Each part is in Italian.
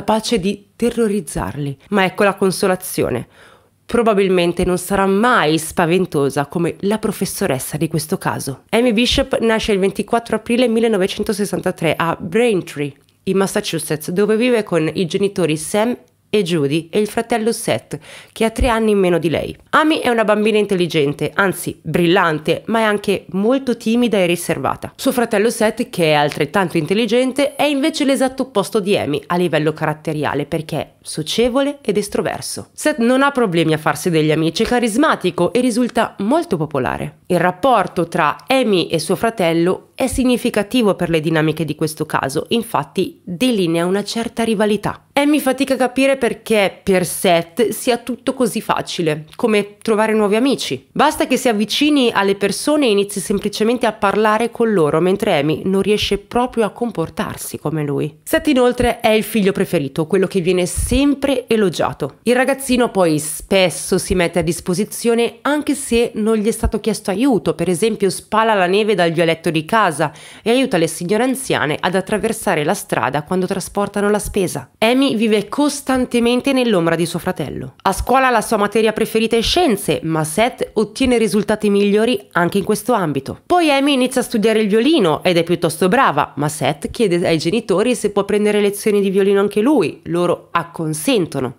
capace di terrorizzarli. Ma ecco la consolazione. Probabilmente non sarà mai spaventosa come la professoressa di questo caso. Amy Bishop nasce il 24 aprile 1963 a Braintree, in Massachusetts, dove vive con i genitori Sam e Judy e il fratello Seth, che ha tre anni in meno di lei. Amy è una bambina intelligente, anzi brillante, ma è anche molto timida e riservata. Suo fratello Seth, che è altrettanto intelligente, è invece l'esatto opposto di Amy a livello caratteriale perché è socievole ed estroverso. Seth non ha problemi a farsi degli amici, è carismatico e risulta molto popolare. Il rapporto tra Amy e suo fratello è significativo per le dinamiche di questo caso, infatti delinea una certa rivalità. E mi fatica capire perché per Seth sia tutto così facile, come trovare nuovi amici. Basta che si avvicini alle persone e inizi semplicemente a parlare con loro, mentre Amy non riesce proprio a comportarsi come lui. Seth inoltre è il figlio preferito, quello che viene sempre elogiato. Il ragazzino poi spesso si mette a disposizione anche se non gli è stato chiesto aiuto, per esempio spala la neve dal violetto di casa casa e aiuta le signore anziane ad attraversare la strada quando trasportano la spesa. Amy vive costantemente nell'ombra di suo fratello. A scuola la sua materia preferita è scienze, ma Seth ottiene risultati migliori anche in questo ambito. Poi Amy inizia a studiare il violino ed è piuttosto brava, ma Seth chiede ai genitori se può prendere lezioni di violino anche lui. Loro acconsentono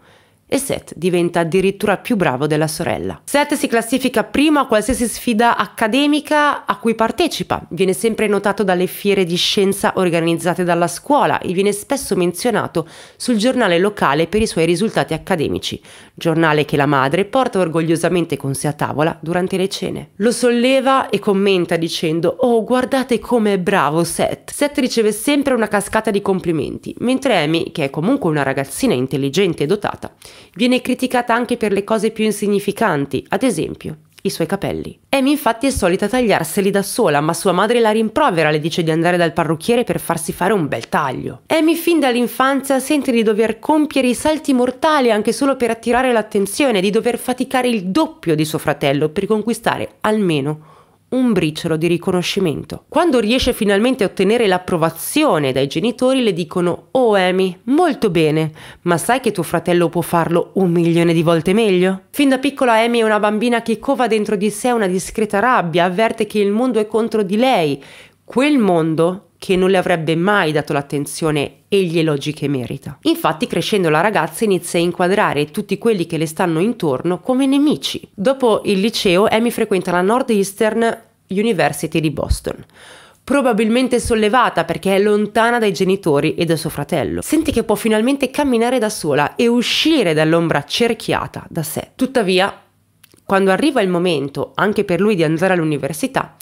e Seth diventa addirittura più bravo della sorella. Seth si classifica primo a qualsiasi sfida accademica a cui partecipa, viene sempre notato dalle fiere di scienza organizzate dalla scuola e viene spesso menzionato sul giornale locale per i suoi risultati accademici, giornale che la madre porta orgogliosamente con sé a tavola durante le cene. Lo solleva e commenta dicendo «Oh, guardate com'è bravo Seth!». Seth riceve sempre una cascata di complimenti, mentre Amy, che è comunque una ragazzina intelligente e dotata, Viene criticata anche per le cose più insignificanti, ad esempio i suoi capelli. Amy infatti è solita tagliarseli da sola, ma sua madre la rimprovera, le dice di andare dal parrucchiere per farsi fare un bel taglio. Amy fin dall'infanzia sente di dover compiere i salti mortali anche solo per attirare l'attenzione, di dover faticare il doppio di suo fratello per conquistare almeno un un briciolo di riconoscimento. Quando riesce finalmente a ottenere l'approvazione dai genitori le dicono Oh Amy, molto bene, ma sai che tuo fratello può farlo un milione di volte meglio? Fin da piccola Amy è una bambina che cova dentro di sé una discreta rabbia, avverte che il mondo è contro di lei. Quel mondo che non le avrebbe mai dato l'attenzione e gli elogi che merita. Infatti crescendo la ragazza inizia a inquadrare tutti quelli che le stanno intorno come nemici. Dopo il liceo Amy frequenta la Northeastern University di Boston probabilmente sollevata perché è lontana dai genitori e da suo fratello. Sente che può finalmente camminare da sola e uscire dall'ombra cerchiata da sé. Tuttavia, quando arriva il momento, anche per lui, di andare all'università,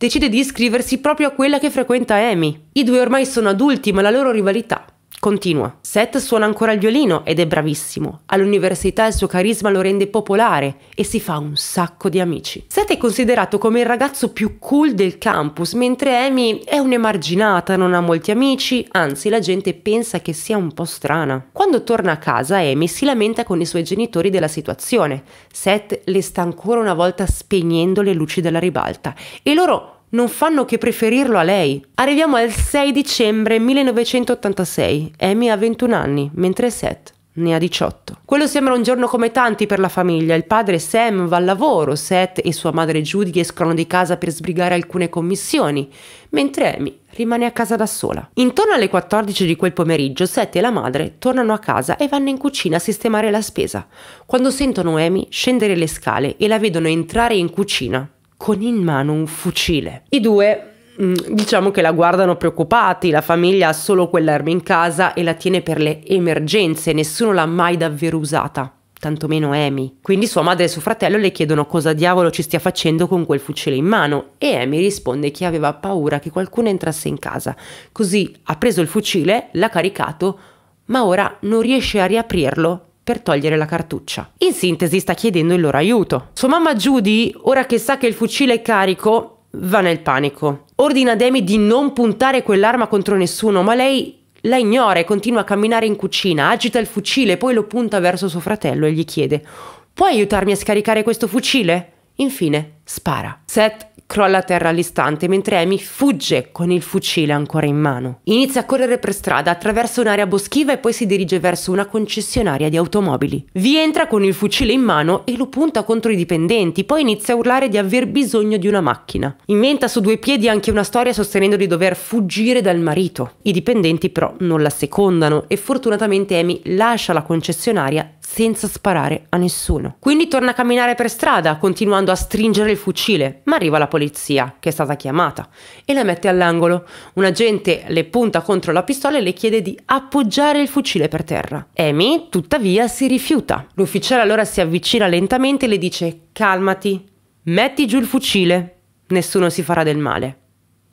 decide di iscriversi proprio a quella che frequenta Amy. I due ormai sono adulti, ma la loro rivalità Continua. Seth suona ancora il violino ed è bravissimo. All'università il suo carisma lo rende popolare e si fa un sacco di amici. Seth è considerato come il ragazzo più cool del campus, mentre Amy è un'emarginata, non ha molti amici, anzi la gente pensa che sia un po' strana. Quando torna a casa Amy si lamenta con i suoi genitori della situazione. Seth le sta ancora una volta spegnendo le luci della ribalta e loro non fanno che preferirlo a lei. Arriviamo al 6 dicembre 1986. Amy ha 21 anni, mentre Seth ne ha 18. Quello sembra un giorno come tanti per la famiglia. Il padre Sam va al lavoro, Seth e sua madre Judy escono di casa per sbrigare alcune commissioni, mentre Amy rimane a casa da sola. Intorno alle 14 di quel pomeriggio, Seth e la madre tornano a casa e vanno in cucina a sistemare la spesa, quando sentono Amy scendere le scale e la vedono entrare in cucina con in mano un fucile. I due mm, diciamo che la guardano preoccupati, la famiglia ha solo quell'arma in casa e la tiene per le emergenze, nessuno l'ha mai davvero usata, tantomeno Amy. Quindi sua madre e suo fratello le chiedono cosa diavolo ci stia facendo con quel fucile in mano e Amy risponde che aveva paura che qualcuno entrasse in casa, così ha preso il fucile, l'ha caricato, ma ora non riesce a riaprirlo per togliere la cartuccia. In sintesi sta chiedendo il loro aiuto. Sua mamma Judy, ora che sa che il fucile è carico, va nel panico. Ordina ad Amy di non puntare quell'arma contro nessuno, ma lei la ignora e continua a camminare in cucina, agita il fucile, poi lo punta verso suo fratello e gli chiede: Puoi aiutarmi a scaricare questo fucile? Infine, spara. Seth crolla a terra all'istante mentre Amy fugge con il fucile ancora in mano. Inizia a correre per strada, attraverso un'area boschiva e poi si dirige verso una concessionaria di automobili. Vi entra con il fucile in mano e lo punta contro i dipendenti, poi inizia a urlare di aver bisogno di una macchina. Inventa su due piedi anche una storia sostenendo di dover fuggire dal marito. I dipendenti però non la secondano e fortunatamente Amy lascia la concessionaria senza sparare a nessuno. Quindi torna a camminare per strada, continuando a stringere il fucile, ma arriva la polizia, che è stata chiamata, e la mette all'angolo. Un agente le punta contro la pistola e le chiede di appoggiare il fucile per terra. Amy, tuttavia, si rifiuta. L'ufficiale allora si avvicina lentamente e le dice calmati, metti giù il fucile, nessuno si farà del male.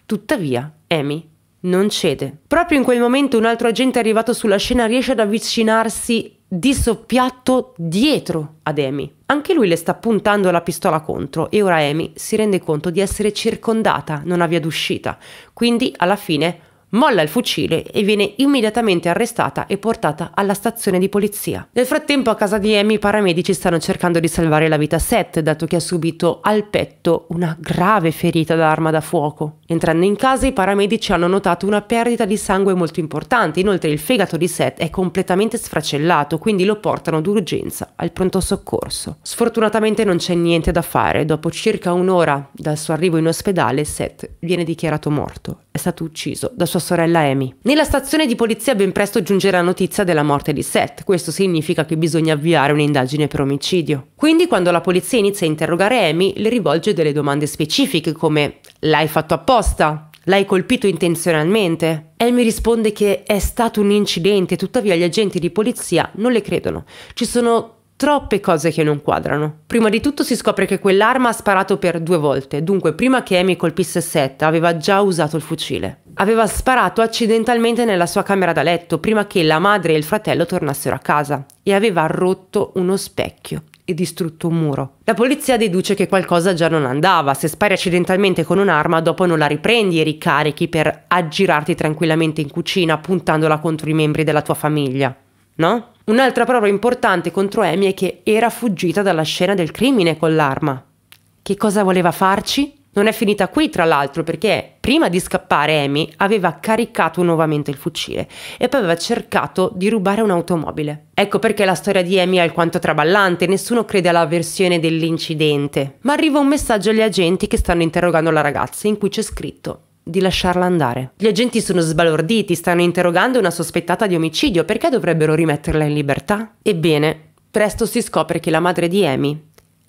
Tuttavia, Amy non cede. Proprio in quel momento un altro agente arrivato sulla scena riesce ad avvicinarsi di soppiatto dietro ad Amy. Anche lui le sta puntando la pistola contro e ora Amy si rende conto di essere circondata, non ha via d'uscita. Quindi alla fine molla il fucile e viene immediatamente arrestata e portata alla stazione di polizia. Nel frattempo a casa di Amy i paramedici stanno cercando di salvare la vita a Seth, dato che ha subito al petto una grave ferita da arma da fuoco. Entrando in casa i paramedici hanno notato una perdita di sangue molto importante, inoltre il fegato di Seth è completamente sfracellato, quindi lo portano d'urgenza al pronto soccorso. Sfortunatamente non c'è niente da fare, dopo circa un'ora dal suo arrivo in ospedale Seth viene dichiarato morto è stato ucciso da sua sorella Amy. Nella stazione di polizia ben presto giunge la notizia della morte di Seth, questo significa che bisogna avviare un'indagine per omicidio. Quindi quando la polizia inizia a interrogare Amy, le rivolge delle domande specifiche come l'hai fatto apposta? L'hai colpito intenzionalmente? Amy risponde che è stato un incidente, tuttavia gli agenti di polizia non le credono. Ci sono Troppe cose che non quadrano. Prima di tutto si scopre che quell'arma ha sparato per due volte, dunque prima che Amy colpisse Seth aveva già usato il fucile. Aveva sparato accidentalmente nella sua camera da letto prima che la madre e il fratello tornassero a casa e aveva rotto uno specchio e distrutto un muro. La polizia deduce che qualcosa già non andava, se spari accidentalmente con un'arma dopo non la riprendi e ricarichi per aggirarti tranquillamente in cucina puntandola contro i membri della tua famiglia no? Un'altra prova importante contro Amy è che era fuggita dalla scena del crimine con l'arma. Che cosa voleva farci? Non è finita qui, tra l'altro, perché prima di scappare Amy aveva caricato nuovamente il fucile e poi aveva cercato di rubare un'automobile. Ecco perché la storia di Amy è alquanto traballante, nessuno crede alla versione dell'incidente. Ma arriva un messaggio agli agenti che stanno interrogando la ragazza in cui c'è scritto di lasciarla andare. Gli agenti sono sbalorditi, stanno interrogando una sospettata di omicidio, perché dovrebbero rimetterla in libertà? Ebbene, presto si scopre che la madre di Amy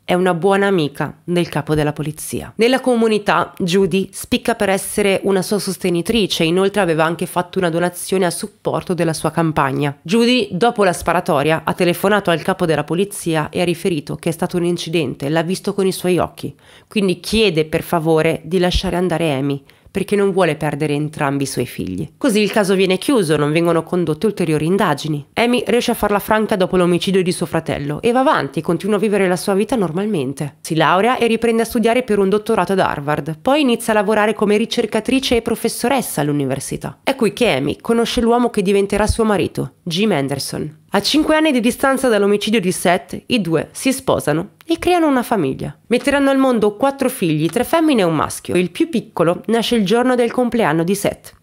è una buona amica del capo della polizia. Nella comunità Judy spicca per essere una sua sostenitrice, inoltre aveva anche fatto una donazione a supporto della sua campagna. Judy, dopo la sparatoria, ha telefonato al capo della polizia e ha riferito che è stato un incidente, l'ha visto con i suoi occhi, quindi chiede per favore di lasciare andare Amy perché non vuole perdere entrambi i suoi figli. Così il caso viene chiuso, non vengono condotte ulteriori indagini. Amy riesce a farla franca dopo l'omicidio di suo fratello e va avanti, continua a vivere la sua vita normalmente. Si laurea e riprende a studiare per un dottorato ad Harvard, poi inizia a lavorare come ricercatrice e professoressa all'università. È qui che Amy conosce l'uomo che diventerà suo marito, Jim Anderson. A 5 anni di distanza dall'omicidio di Seth, i due si sposano e creano una famiglia. Metteranno al mondo quattro figli, tre femmine e un maschio. Il più piccolo nasce il giorno del compleanno di Seth.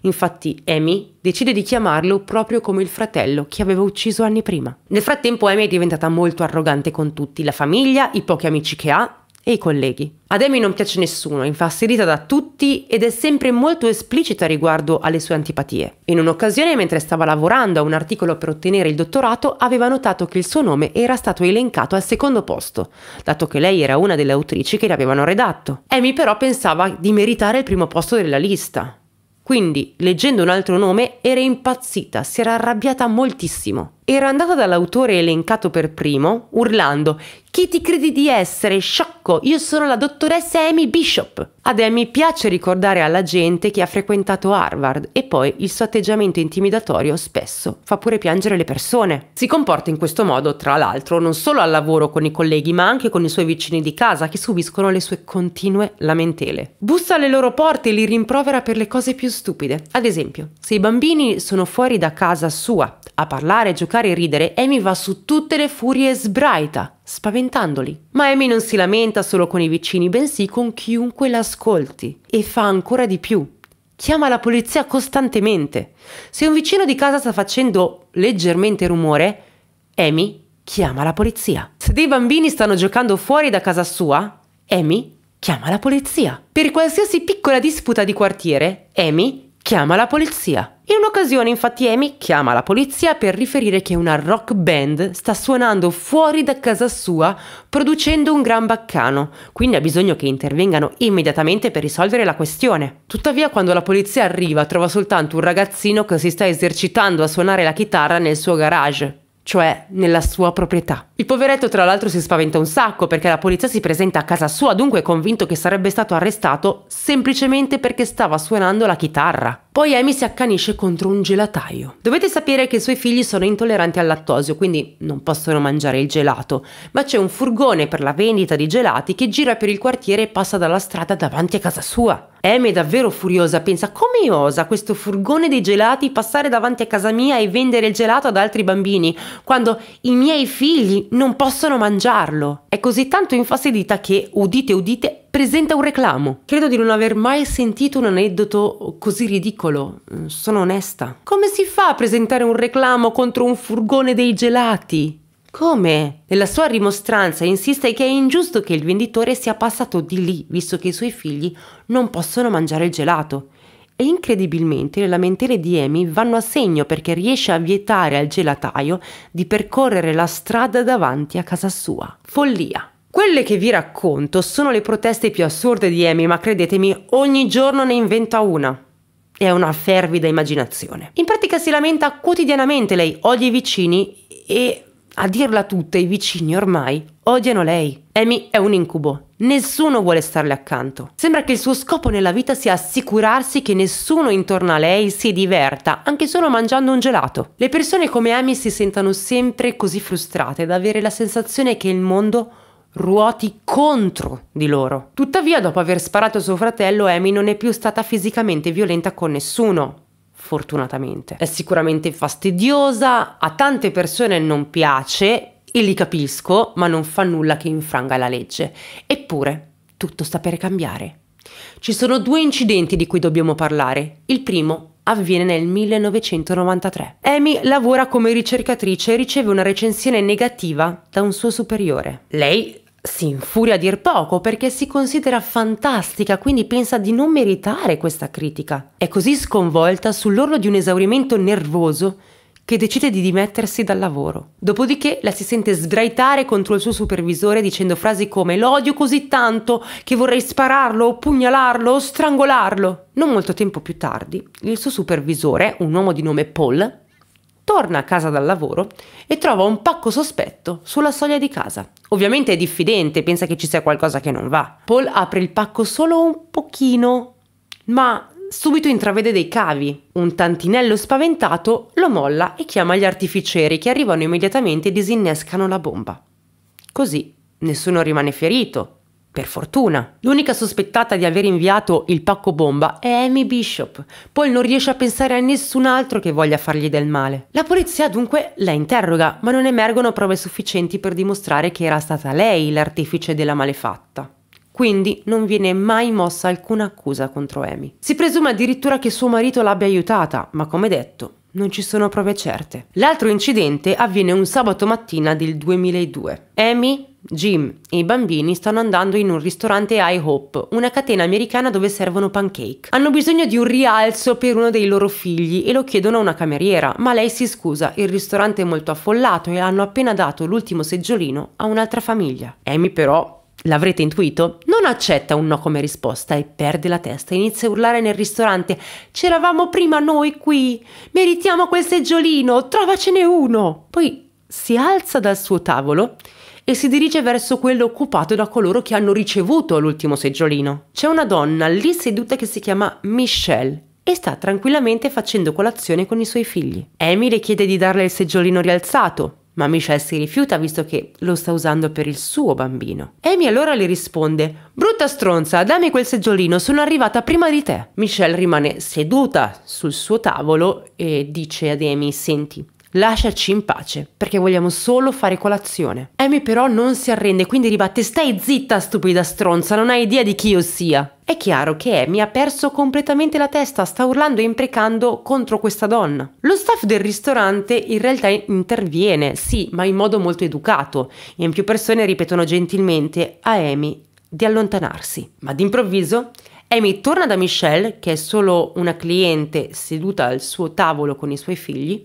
Infatti Amy decide di chiamarlo proprio come il fratello che aveva ucciso anni prima. Nel frattempo Amy è diventata molto arrogante con tutti, la famiglia, i pochi amici che ha e i colleghi. Ad Amy non piace nessuno, è infastidita da tutti ed è sempre molto esplicita riguardo alle sue antipatie. In un'occasione, mentre stava lavorando a un articolo per ottenere il dottorato, aveva notato che il suo nome era stato elencato al secondo posto, dato che lei era una delle autrici che l'avevano redatto. Amy però pensava di meritare il primo posto della lista. Quindi, leggendo un altro nome, era impazzita, si era arrabbiata moltissimo era andata dall'autore elencato per primo, urlando Chi ti credi di essere, sciocco? Io sono la dottoressa Amy Bishop. Ad Amy piace ricordare alla gente che ha frequentato Harvard e poi il suo atteggiamento intimidatorio spesso fa pure piangere le persone. Si comporta in questo modo, tra l'altro, non solo al lavoro con i colleghi, ma anche con i suoi vicini di casa che subiscono le sue continue lamentele. Bussa alle loro porte e li rimprovera per le cose più stupide. Ad esempio, se i bambini sono fuori da casa sua a parlare e giocare giocare ridere, Amy va su tutte le furie e sbraita, spaventandoli. Ma Amy non si lamenta solo con i vicini, bensì con chiunque l'ascolti. E fa ancora di più. Chiama la polizia costantemente. Se un vicino di casa sta facendo leggermente rumore, Amy chiama la polizia. Se dei bambini stanno giocando fuori da casa sua, Amy chiama la polizia. Per qualsiasi piccola disputa di quartiere, Amy chiama la polizia. In un'occasione infatti Amy chiama la polizia per riferire che una rock band sta suonando fuori da casa sua producendo un gran baccano, quindi ha bisogno che intervengano immediatamente per risolvere la questione. Tuttavia quando la polizia arriva trova soltanto un ragazzino che si sta esercitando a suonare la chitarra nel suo garage cioè nella sua proprietà. Il poveretto tra l'altro si spaventa un sacco perché la polizia si presenta a casa sua, dunque convinto che sarebbe stato arrestato semplicemente perché stava suonando la chitarra. Poi Amy si accanisce contro un gelataio. Dovete sapere che i suoi figli sono intolleranti al lattosio, quindi non possono mangiare il gelato, ma c'è un furgone per la vendita di gelati che gira per il quartiere e passa dalla strada davanti a casa sua. Amy è davvero furiosa, pensa come osa questo furgone dei gelati passare davanti a casa mia e vendere il gelato ad altri bambini? quando i miei figli non possono mangiarlo. È così tanto infastidita che, udite udite, presenta un reclamo. Credo di non aver mai sentito un aneddoto così ridicolo, mm, sono onesta. Come si fa a presentare un reclamo contro un furgone dei gelati? Come? Nella sua rimostranza insiste che è ingiusto che il venditore sia passato di lì, visto che i suoi figli non possono mangiare il gelato. E incredibilmente le lamentele di Amy vanno a segno perché riesce a vietare al gelataio di percorrere la strada davanti a casa sua. Follia! Quelle che vi racconto sono le proteste più assurde di Amy, ma credetemi, ogni giorno ne inventa una. È una fervida immaginazione. In pratica si lamenta quotidianamente lei, odia i vicini e, a dirla tutta, i vicini ormai odiano lei. Amy è un incubo Nessuno vuole starle accanto. Sembra che il suo scopo nella vita sia assicurarsi che nessuno intorno a lei si diverta, anche solo mangiando un gelato. Le persone come Amy si sentono sempre così frustrate da avere la sensazione che il mondo ruoti contro di loro. Tuttavia, dopo aver sparato suo fratello, Amy non è più stata fisicamente violenta con nessuno, fortunatamente. È sicuramente fastidiosa, a tante persone non piace, e li capisco, ma non fa nulla che infranga la legge. Eppure, tutto sta per cambiare. Ci sono due incidenti di cui dobbiamo parlare. Il primo avviene nel 1993. Amy lavora come ricercatrice e riceve una recensione negativa da un suo superiore. Lei si infuria a dir poco perché si considera fantastica, quindi pensa di non meritare questa critica. È così sconvolta sull'orlo di un esaurimento nervoso che decide di dimettersi dal lavoro. Dopodiché la si sente sbraitare contro il suo supervisore dicendo frasi come l'odio così tanto che vorrei spararlo, pugnalarlo, strangolarlo. Non molto tempo più tardi, il suo supervisore, un uomo di nome Paul, torna a casa dal lavoro e trova un pacco sospetto sulla soglia di casa. Ovviamente è diffidente, pensa che ci sia qualcosa che non va. Paul apre il pacco solo un pochino, ma Subito intravede dei cavi. Un tantinello spaventato lo molla e chiama gli artificieri che arrivano immediatamente e disinnescano la bomba. Così nessuno rimane ferito. Per fortuna. L'unica sospettata di aver inviato il pacco bomba è Amy Bishop. Paul non riesce a pensare a nessun altro che voglia fargli del male. La polizia dunque la interroga, ma non emergono prove sufficienti per dimostrare che era stata lei l'artefice della malefatta quindi non viene mai mossa alcuna accusa contro Amy. Si presume addirittura che suo marito l'abbia aiutata, ma come detto, non ci sono prove certe. L'altro incidente avviene un sabato mattina del 2002. Amy, Jim e i bambini stanno andando in un ristorante I Hope, una catena americana dove servono pancake. Hanno bisogno di un rialzo per uno dei loro figli e lo chiedono a una cameriera, ma lei si scusa, il ristorante è molto affollato e hanno appena dato l'ultimo seggiolino a un'altra famiglia. Amy però l'avrete intuito, non accetta un no come risposta e perde la testa. Inizia a urlare nel ristorante: C'eravamo prima noi qui! Meritiamo quel seggiolino! Trovacene uno! Poi si alza dal suo tavolo e si dirige verso quello occupato da coloro che hanno ricevuto l'ultimo seggiolino. C'è una donna lì seduta che si chiama Michelle e sta tranquillamente facendo colazione con i suoi figli. Emily chiede di darle il seggiolino rialzato, ma Michelle si rifiuta visto che lo sta usando per il suo bambino. Amy allora le risponde Brutta stronza, dammi quel seggiolino, sono arrivata prima di te. Michelle rimane seduta sul suo tavolo e dice ad Amy Senti, Lasciaci in pace, perché vogliamo solo fare colazione. Amy però non si arrende, quindi ribatte stai zitta stupida stronza, non hai idea di chi io sia. È chiaro che Amy ha perso completamente la testa, sta urlando e imprecando contro questa donna. Lo staff del ristorante in realtà interviene, sì, ma in modo molto educato, e in più persone ripetono gentilmente a Amy di allontanarsi. Ma d'improvviso Amy torna da Michelle, che è solo una cliente seduta al suo tavolo con i suoi figli,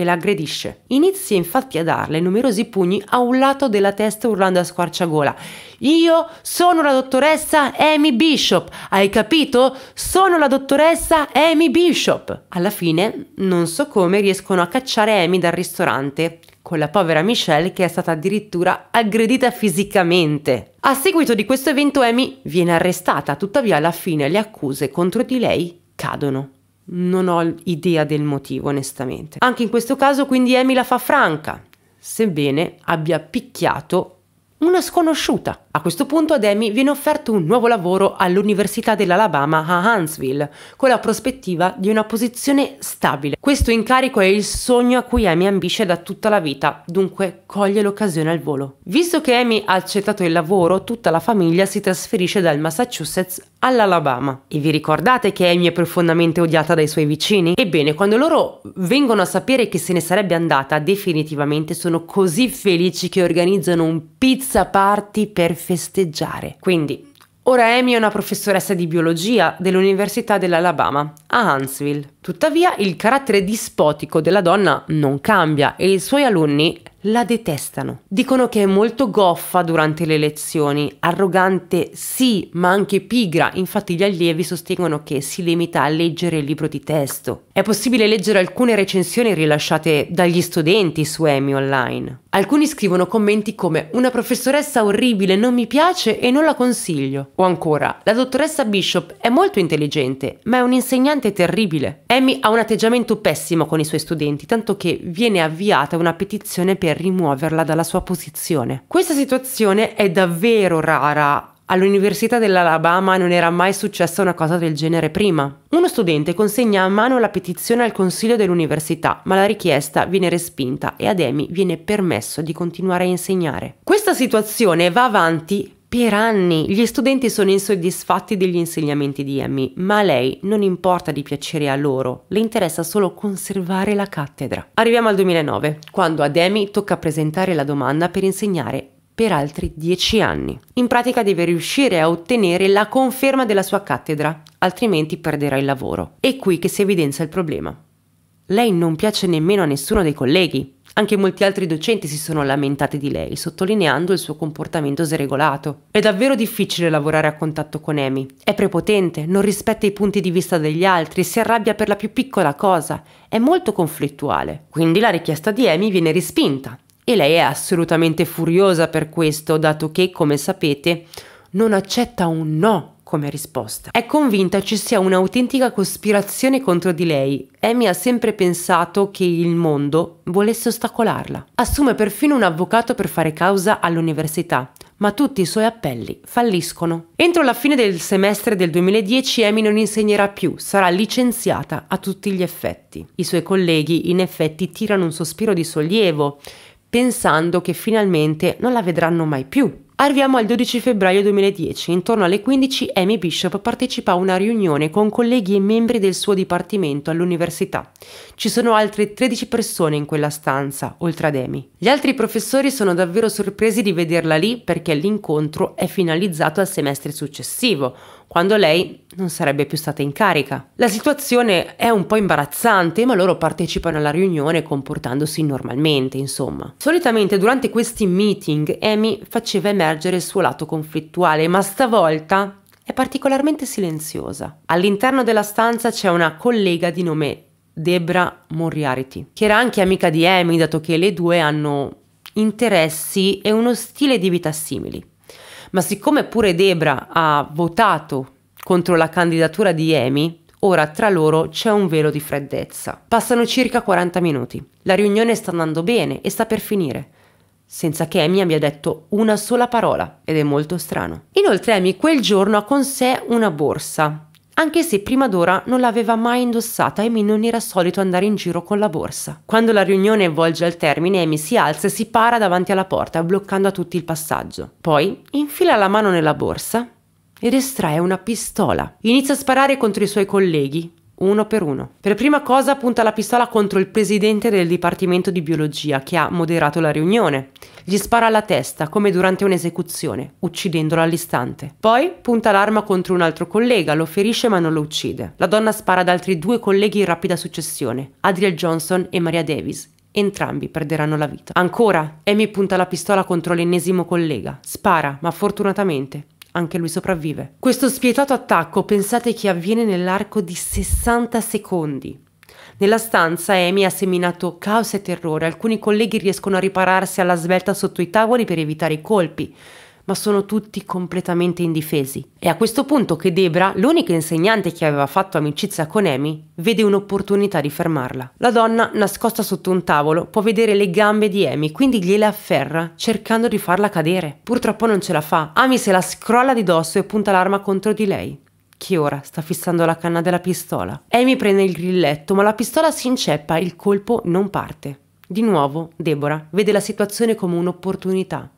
e la aggredisce. Inizia infatti a darle numerosi pugni a un lato della testa urlando a squarciagola io sono la dottoressa Amy Bishop, hai capito? Sono la dottoressa Amy Bishop. Alla fine, non so come, riescono a cacciare Amy dal ristorante, con la povera Michelle che è stata addirittura aggredita fisicamente. A seguito di questo evento Amy viene arrestata, tuttavia alla fine le accuse contro di lei cadono. Non ho idea del motivo, onestamente. Anche in questo caso, quindi, Emi la fa franca, sebbene abbia picchiato una sconosciuta. A questo punto ad Amy viene offerto un nuovo lavoro all'Università dell'Alabama a Huntsville, con la prospettiva di una posizione stabile. Questo incarico è il sogno a cui Amy ambisce da tutta la vita, dunque coglie l'occasione al volo. Visto che Amy ha accettato il lavoro, tutta la famiglia si trasferisce dal Massachusetts all'Alabama. E vi ricordate che Amy è profondamente odiata dai suoi vicini? Ebbene, quando loro vengono a sapere che se ne sarebbe andata, definitivamente sono così felici che organizzano un pizza senza parti per festeggiare. Quindi, ora Amy è una professoressa di biologia dell'Università dell'Alabama, a Huntsville. Tuttavia il carattere dispotico della donna non cambia e i suoi alunni la detestano. Dicono che è molto goffa durante le lezioni, arrogante sì, ma anche pigra. Infatti gli allievi sostengono che si limita a leggere il libro di testo. È possibile leggere alcune recensioni rilasciate dagli studenti su Amy online. Alcuni scrivono commenti come una professoressa orribile, non mi piace e non la consiglio. O ancora, la dottoressa Bishop è molto intelligente, ma è un insegnante inquietante terribile. Amy ha un atteggiamento pessimo con i suoi studenti, tanto che viene avviata una petizione per rimuoverla dalla sua posizione. Questa situazione è davvero rara All'Università dell'Alabama non era mai successa una cosa del genere prima. Uno studente consegna a mano la petizione al consiglio dell'università, ma la richiesta viene respinta e ad Amy viene permesso di continuare a insegnare. Questa situazione va avanti per anni gli studenti sono insoddisfatti degli insegnamenti di Emmy, ma a lei non importa di piacere a loro, le interessa solo conservare la cattedra. Arriviamo al 2009, quando ad Emmy tocca presentare la domanda per insegnare per altri dieci anni. In pratica deve riuscire a ottenere la conferma della sua cattedra, altrimenti perderà il lavoro. È qui che si evidenzia il problema. Lei non piace nemmeno a nessuno dei colleghi, anche molti altri docenti si sono lamentati di lei, sottolineando il suo comportamento sregolato. È davvero difficile lavorare a contatto con Amy. È prepotente, non rispetta i punti di vista degli altri, si arrabbia per la più piccola cosa, è molto conflittuale. Quindi la richiesta di Amy viene respinta. E lei è assolutamente furiosa per questo, dato che, come sapete, non accetta un no come risposta. È convinta ci sia un'autentica cospirazione contro di lei. Amy ha sempre pensato che il mondo volesse ostacolarla. Assume perfino un avvocato per fare causa all'università, ma tutti i suoi appelli falliscono. Entro la fine del semestre del 2010 Amy non insegnerà più, sarà licenziata a tutti gli effetti. I suoi colleghi in effetti tirano un sospiro di sollievo, pensando che finalmente non la vedranno mai più Arriviamo al 12 febbraio 2010. Intorno alle 15 Amy Bishop partecipa a una riunione con colleghi e membri del suo dipartimento all'università. Ci sono altre 13 persone in quella stanza, oltre ad Amy. Gli altri professori sono davvero sorpresi di vederla lì perché l'incontro è finalizzato al semestre successivo quando lei non sarebbe più stata in carica. La situazione è un po' imbarazzante, ma loro partecipano alla riunione comportandosi normalmente, insomma. Solitamente durante questi meeting Amy faceva emergere il suo lato conflittuale, ma stavolta è particolarmente silenziosa. All'interno della stanza c'è una collega di nome Debra Moriarty, che era anche amica di Amy, dato che le due hanno interessi e uno stile di vita simili. Ma siccome pure Debra ha votato contro la candidatura di Amy, ora tra loro c'è un velo di freddezza. Passano circa 40 minuti. La riunione sta andando bene e sta per finire senza che Amy abbia detto una sola parola ed è molto strano. Inoltre Amy quel giorno ha con sé una borsa anche se prima d'ora non l'aveva mai indossata e non era solito andare in giro con la borsa. Quando la riunione volge al termine, Amy si alza e si para davanti alla porta, bloccando a tutti il passaggio. Poi infila la mano nella borsa ed estrae una pistola. Inizia a sparare contro i suoi colleghi, uno per uno. Per prima cosa punta la pistola contro il presidente del Dipartimento di Biologia che ha moderato la riunione. Gli spara alla testa come durante un'esecuzione, uccidendolo all'istante. Poi punta l'arma contro un altro collega, lo ferisce ma non lo uccide. La donna spara ad altri due colleghi in rapida successione, Adriel Johnson e Maria Davis, entrambi perderanno la vita. Ancora, Amy punta la pistola contro l'ennesimo collega, spara, ma fortunatamente anche lui sopravvive. Questo spietato attacco pensate che avviene nell'arco di 60 secondi. Nella stanza Amy ha seminato caos e terrore, alcuni colleghi riescono a ripararsi alla svelta sotto i tavoli per evitare i colpi, ma sono tutti completamente indifesi. È a questo punto che Debra, l'unica insegnante che aveva fatto amicizia con Amy, vede un'opportunità di fermarla. La donna, nascosta sotto un tavolo, può vedere le gambe di Amy, quindi gliele afferra cercando di farla cadere. Purtroppo non ce la fa. Amy se la scrolla di dosso e punta l'arma contro di lei che ora sta fissando la canna della pistola. Amy prende il grilletto, ma la pistola si inceppa e il colpo non parte. Di nuovo, Deborah vede la situazione come un'opportunità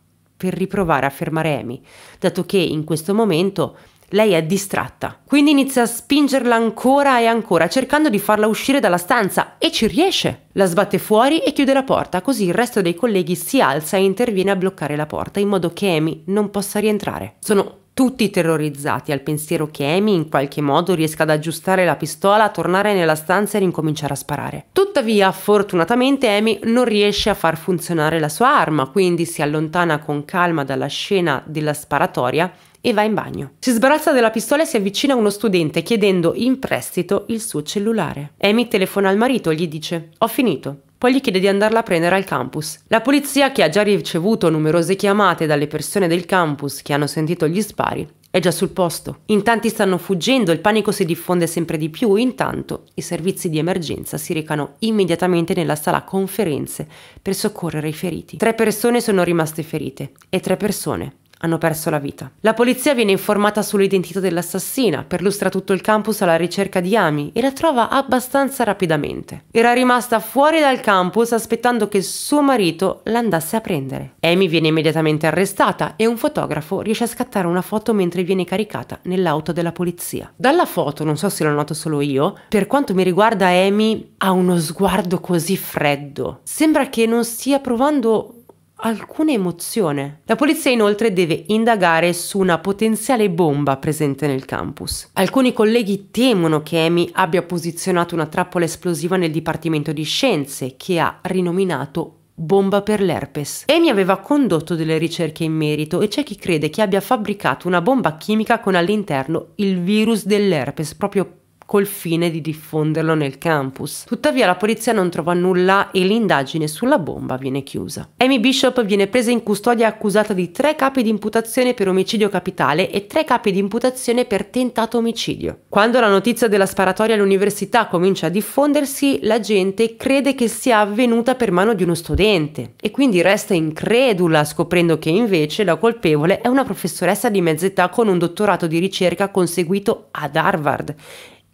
per riprovare a fermare Amy, dato che in questo momento lei è distratta. Quindi inizia a spingerla ancora e ancora, cercando di farla uscire dalla stanza e ci riesce. La sbatte fuori e chiude la porta, così il resto dei colleghi si alza e interviene a bloccare la porta in modo che Amy non possa rientrare. Sono tutti terrorizzati al pensiero che Amy in qualche modo riesca ad aggiustare la pistola, tornare nella stanza e ricominciare a sparare. Tuttavia, fortunatamente Amy non riesce a far funzionare la sua arma, quindi si allontana con calma dalla scena della sparatoria e va in bagno. Si sbarazza della pistola e si avvicina a uno studente chiedendo in prestito il suo cellulare. Amy telefona al marito e gli dice ho finito. Poi gli chiede di andarla a prendere al campus. La polizia, che ha già ricevuto numerose chiamate dalle persone del campus che hanno sentito gli spari, è già sul posto. In tanti stanno fuggendo, il panico si diffonde sempre di più. Intanto i servizi di emergenza si recano immediatamente nella sala conferenze per soccorrere i feriti. Tre persone sono rimaste ferite e tre persone hanno perso la vita. La polizia viene informata sull'identità dell'assassina, perlustra tutto il campus alla ricerca di Amy e la trova abbastanza rapidamente. Era rimasta fuori dal campus aspettando che suo marito l'andasse a prendere. Amy viene immediatamente arrestata e un fotografo riesce a scattare una foto mentre viene caricata nell'auto della polizia. Dalla foto, non so se lo noto solo io, per quanto mi riguarda Amy ha uno sguardo così freddo. Sembra che non stia provando alcuna emozione. La polizia inoltre deve indagare su una potenziale bomba presente nel campus. Alcuni colleghi temono che Amy abbia posizionato una trappola esplosiva nel Dipartimento di Scienze, che ha rinominato bomba per l'herpes. Amy aveva condotto delle ricerche in merito e c'è chi crede che abbia fabbricato una bomba chimica con all'interno il virus dell'herpes proprio col fine di diffonderlo nel campus. Tuttavia la polizia non trova nulla e l'indagine sulla bomba viene chiusa. Amy Bishop viene presa in custodia accusata di tre capi di imputazione per omicidio capitale e tre capi di imputazione per tentato omicidio. Quando la notizia della sparatoria all'università comincia a diffondersi, la gente crede che sia avvenuta per mano di uno studente e quindi resta incredula scoprendo che invece la colpevole è una professoressa di mezz'età con un dottorato di ricerca conseguito ad Harvard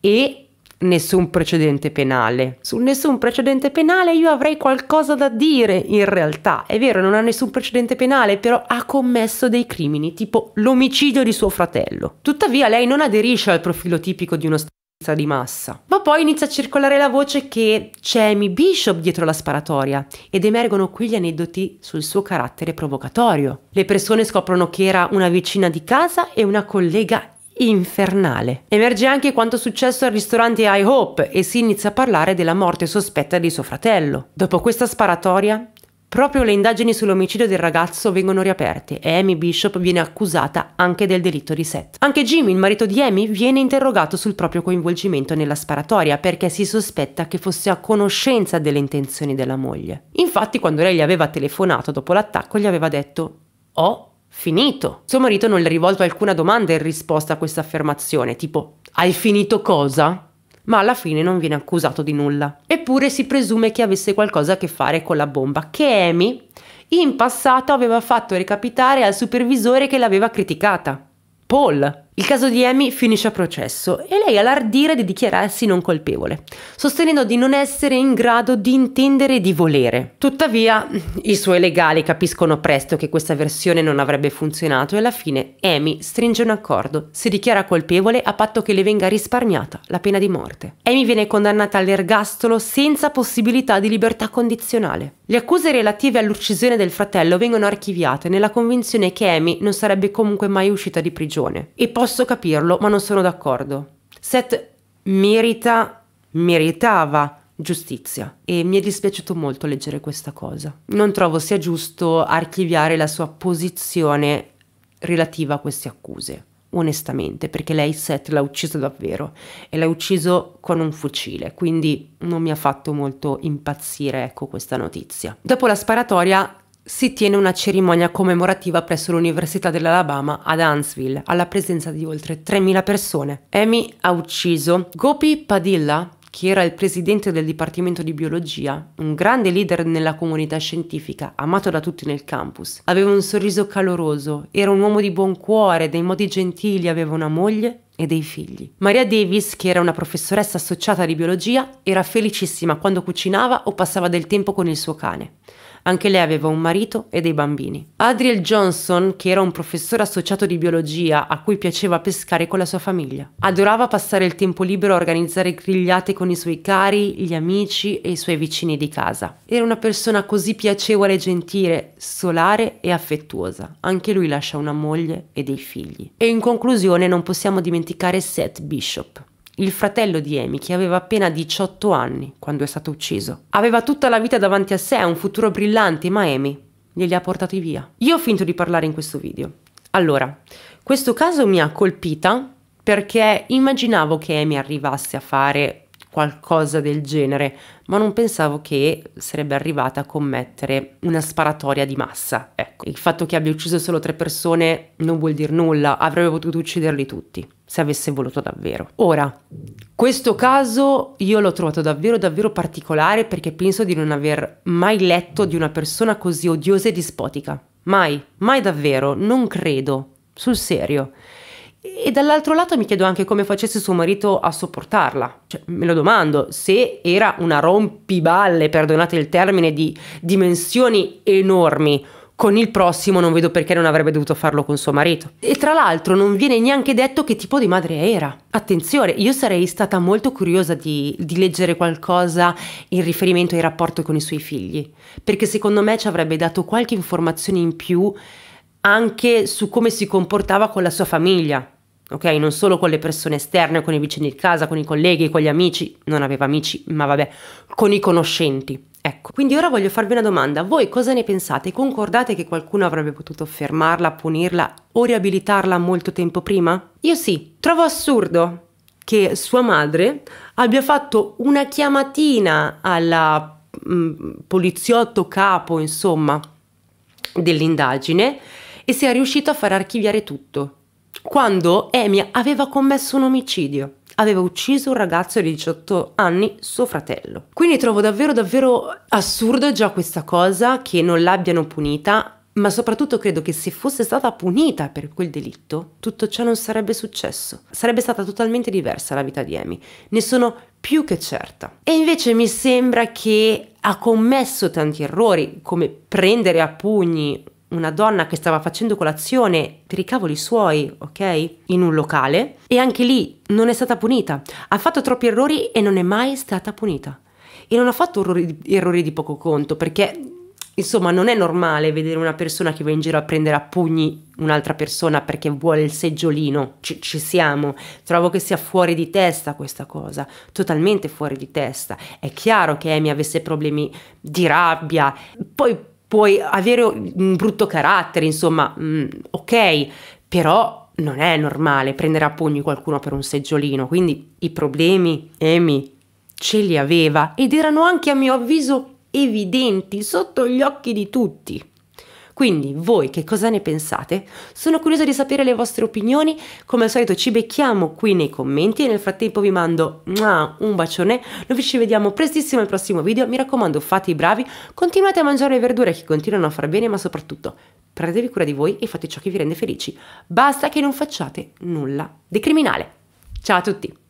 e nessun precedente penale. Sul nessun precedente penale io avrei qualcosa da dire in realtà. È vero, non ha nessun precedente penale, però ha commesso dei crimini, tipo l'omicidio di suo fratello. Tuttavia lei non aderisce al profilo tipico di uno stazza di massa. Ma poi inizia a circolare la voce che c'è Amy Bishop dietro la sparatoria ed emergono qui gli aneddoti sul suo carattere provocatorio. Le persone scoprono che era una vicina di casa e una collega infernale. Emerge anche quanto successo al ristorante I Hope e si inizia a parlare della morte sospetta di suo fratello. Dopo questa sparatoria, Proprio le indagini sull'omicidio del ragazzo vengono riaperte e Amy Bishop viene accusata anche del delitto di Seth. Anche Jimmy, il marito di Amy, viene interrogato sul proprio coinvolgimento nella sparatoria perché si sospetta che fosse a conoscenza delle intenzioni della moglie. Infatti, quando lei gli aveva telefonato dopo l'attacco, gli aveva detto: Ho oh, Finito. Suo marito non le ha rivolto alcuna domanda in risposta a questa affermazione, tipo Hai finito cosa? Ma alla fine non viene accusato di nulla. Eppure si presume che avesse qualcosa a che fare con la bomba, che Amy in passato aveva fatto recapitare al supervisore che l'aveva criticata, Paul. Il caso di Amy finisce a processo e lei ha l'ardire di dichiararsi non colpevole, sostenendo di non essere in grado di intendere e di volere. Tuttavia, i suoi legali capiscono presto che questa versione non avrebbe funzionato e alla fine Amy stringe un accordo, si dichiara colpevole a patto che le venga risparmiata la pena di morte. Amy viene condannata all'ergastolo senza possibilità di libertà condizionale. Le accuse relative all'uccisione del fratello vengono archiviate nella convinzione che Amy non sarebbe comunque mai uscita di prigione e poi Posso capirlo, ma non sono d'accordo. Seth merita, meritava giustizia e mi è dispiaciuto molto leggere questa cosa. Non trovo sia giusto archiviare la sua posizione relativa a queste accuse, onestamente, perché lei Seth l'ha ucciso davvero e l'ha ucciso con un fucile, quindi non mi ha fatto molto impazzire ecco questa notizia. Dopo la sparatoria si tiene una cerimonia commemorativa presso l'Università dell'Alabama ad Huntsville, alla presenza di oltre 3.000 persone. Amy ha ucciso Gopi Padilla, che era il presidente del Dipartimento di Biologia, un grande leader nella comunità scientifica, amato da tutti nel campus. Aveva un sorriso caloroso, era un uomo di buon cuore, dei modi gentili, aveva una moglie e dei figli. Maria Davis, che era una professoressa associata di biologia, era felicissima quando cucinava o passava del tempo con il suo cane. Anche lei aveva un marito e dei bambini. Adriel Johnson, che era un professore associato di biologia a cui piaceva pescare con la sua famiglia. Adorava passare il tempo libero a organizzare grigliate con i suoi cari, gli amici e i suoi vicini di casa. Era una persona così piacevole e gentile, solare e affettuosa. Anche lui lascia una moglie e dei figli. E in conclusione non possiamo dimenticare Seth Bishop il fratello di Amy, che aveva appena 18 anni quando è stato ucciso. Aveva tutta la vita davanti a sé, un futuro brillante, ma Amy glieli ha portati via. Io ho finto di parlare in questo video. Allora, questo caso mi ha colpita perché immaginavo che Amy arrivasse a fare qualcosa del genere, ma non pensavo che sarebbe arrivata a commettere una sparatoria di massa. Ecco, il fatto che abbia ucciso solo tre persone non vuol dire nulla, avrebbe potuto ucciderli tutti se avesse voluto davvero. Ora, questo caso io l'ho trovato davvero davvero particolare perché penso di non aver mai letto di una persona così odiosa e dispotica. Mai, mai davvero, non credo, sul serio. E dall'altro lato mi chiedo anche come facesse suo marito a sopportarla. Cioè, me lo domando, se era una rompiballe, perdonate il termine, di dimensioni enormi, con il prossimo non vedo perché non avrebbe dovuto farlo con suo marito. E tra l'altro non viene neanche detto che tipo di madre era. Attenzione, io sarei stata molto curiosa di, di leggere qualcosa in riferimento ai rapporti con i suoi figli, perché secondo me ci avrebbe dato qualche informazione in più anche su come si comportava con la sua famiglia. Ok, non solo con le persone esterne, con i vicini di casa, con i colleghi, con gli amici, non aveva amici, ma vabbè, con i conoscenti. Ecco, quindi ora voglio farvi una domanda. Voi cosa ne pensate? Concordate che qualcuno avrebbe potuto fermarla, punirla o riabilitarla molto tempo prima? Io sì, trovo assurdo che sua madre abbia fatto una chiamatina al mm, poliziotto capo, insomma, dell'indagine e sia riuscito a far archiviare tutto, quando Emia aveva commesso un omicidio aveva ucciso un ragazzo di 18 anni, suo fratello. Quindi trovo davvero davvero assurdo già questa cosa che non l'abbiano punita, ma soprattutto credo che se fosse stata punita per quel delitto, tutto ciò non sarebbe successo. Sarebbe stata totalmente diversa la vita di Amy. Ne sono più che certa. E invece mi sembra che ha commesso tanti errori, come prendere a pugni una donna che stava facendo colazione per i cavoli suoi, ok? In un locale e anche lì non è stata punita. Ha fatto troppi errori e non è mai stata punita. E non ha fatto errori di, errori di poco conto perché Insomma, non è normale vedere una persona che va in giro a prendere a pugni un'altra persona perché vuole il seggiolino. Ci, ci, siamo. Trovo che sia fuori di testa questa cosa, totalmente fuori di testa. È chiaro che Amy avesse problemi di rabbia, poi puoi avere un brutto carattere, insomma, mh, mm, ok, però non è normale prendere a pugni qualcuno per un seggiolino, quindi i problemi Amy ce li aveva ed erano anche a mio avviso evidenti sotto gli occhi di tutti. Quindi voi che cosa ne pensate? Sono curiosa di sapere le vostre opinioni, come al solito ci becchiamo qui nei commenti e nel frattempo vi mando un bacione, noi ci vediamo prestissimo al prossimo video, mi raccomando fate i bravi, continuate a mangiare le verdure che continuano a far bene ma soprattutto prendetevi cura di voi e fate ciò che vi rende felici, basta che non facciate nulla di criminale. Ciao a tutti!